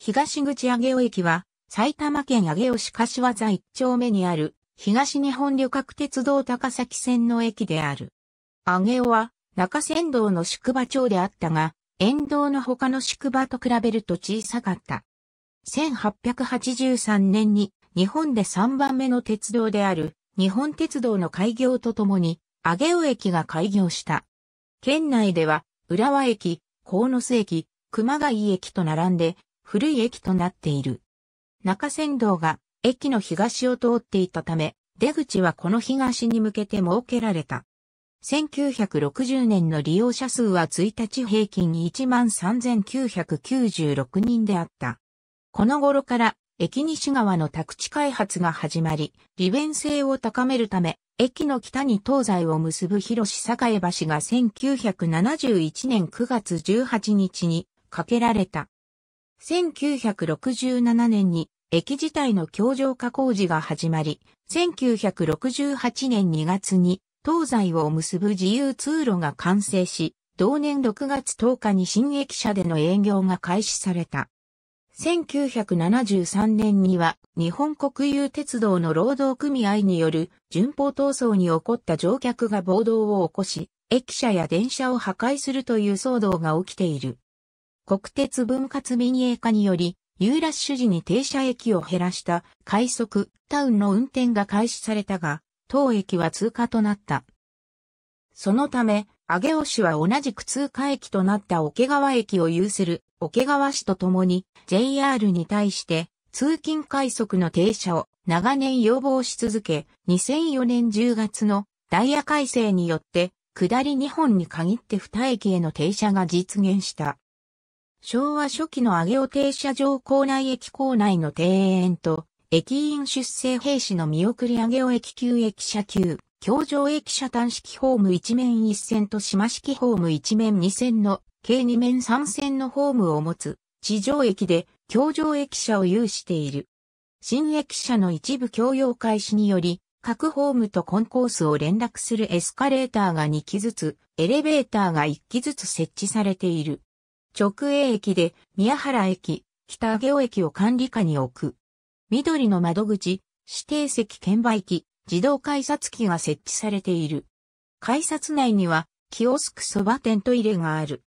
東口上尾駅は、埼玉県上尾市柏座一丁目にある、東日本旅客鉄道高崎線の駅である。上尾は、中山道の宿場町であったが、沿道の他の宿場と比べると小さかった。1883年に、日本で3番目の鉄道である、日本鉄道の開業とともに、上尾駅が開業した。県内では、浦和駅、鴻巣駅、熊谷駅と並んで、古い駅となっている。中山道が駅の東を通っていたため、出口はこの東に向けて設けられた。1960年の利用者数は1日平均13,996人であった。この頃から駅西側の宅地開発が始まり、利便性を高めるため、駅の北に東西を結ぶ広栄橋が1971年9月18日に架けられた。1967年に駅自体の橋上化工事が始まり、1968年2月に東西を結ぶ自由通路が完成し、同年6月10日に新駅舎での営業が開始された。1973年には日本国有鉄道の労働組合による順法闘争に起こった乗客が暴動を起こし、駅舎や電車を破壊するという騒動が起きている。国鉄分割民営化により、ユーラッシュ時に停車駅を減らした快速タウンの運転が開始されたが、当駅は通過となった。そのため、上尾市は同じく通過駅となった桶川駅を有する桶川市とともに JR に対して通勤快速の停車を長年要望し続け、2004年10月のダイヤ改正によって、下り2本に限って2駅への停車が実現した。昭和初期の上尾停車場構内駅構内の庭園と、駅員出生兵士の見送り上尾駅級駅舎級、京上駅舎単式ホーム1面1線と島式ホーム1面2線の、計2面3線のホームを持つ、地上駅で、京上駅舎を有している。新駅舎の一部共用開始により、各ホームとコンコースを連絡するエスカレーターが2機ずつ、エレベーターが1機ずつ設置されている。直営駅で宮原駅、北上尾駅を管理下に置く。緑の窓口、指定席券売機、自動改札機が設置されている。改札内には、キオスクそば店トイレがある。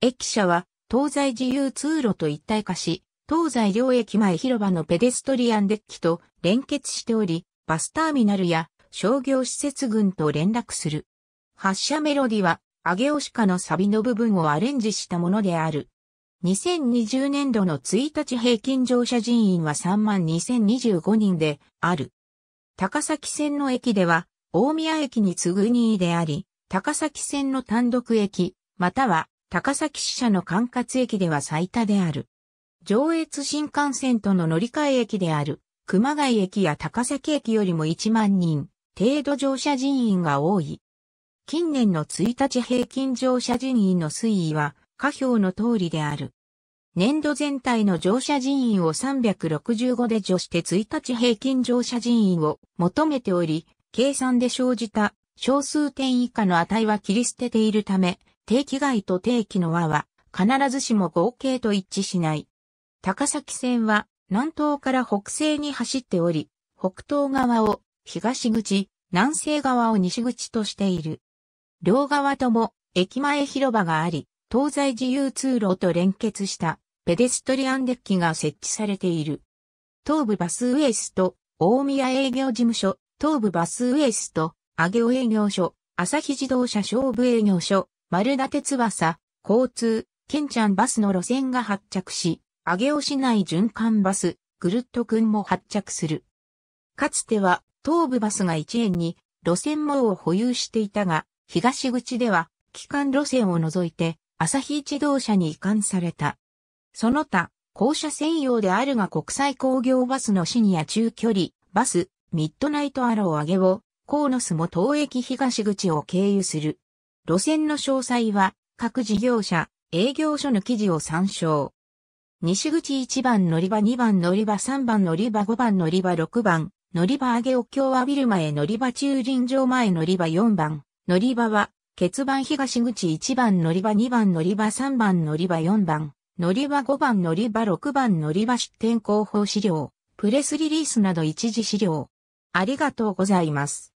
駅舎は、東西自由通路と一体化し、東西両駅前広場のペデストリアンデッキと連結しており、バスターミナルや商業施設群と連絡する。発車メロディはアゲオシカのサビの部分をアレンジしたものである。2020年度の1日平均乗車人員は32,025人である。高崎線の駅では、大宮駅に次ぐ2位であり、高崎線の単独駅、または高崎支社の管轄駅では最多である。上越新幹線との乗り換え駅である、熊谷駅や高崎駅よりも1万人、程度乗車人員が多い。近年の1日平均乗車人員の推移は、下表の通りである。年度全体の乗車人員を365で除して1日平均乗車人員を求めており、計算で生じた小数点以下の値は切り捨てているため、定期外と定期の和は必ずしも合計と一致しない。高崎線は南東から北西に走っており、北東側を東口、南西側を西口としている。両側とも駅前広場があり、東西自由通路と連結したペデストリアンデッキが設置されている。東武バスウエスト、大宮営業事務所、東武バスウエスト、上尾営業所、朝日自動車勝負営業所、丸立翼、交通、ケンちゃんバスの路線が発着し、上尾市内循環バス、ぐるっとくんも発着する。かつては、東武バスが1円に、路線網を保有していたが、東口では、機関路線を除いて、朝日自動車に移管された。その他、校舎専用であるが国際工業バスのシニア中距離、バス、ミッドナイトアロー上げを、コーノスも東駅東口を経由する。路線の詳細は、各事業者、営業所の記事を参照。西口1番乗り場2番乗り場3番乗り場5番乗り場6番乗り場上げを京アビル前乗り場駐輪場前乗り場4番乗り場は、結番東口1番乗り場2番乗り場3番乗り場4番、乗り場5番乗り場6番乗り場出店広報資料、プレスリリースなど一時資料。ありがとうございます。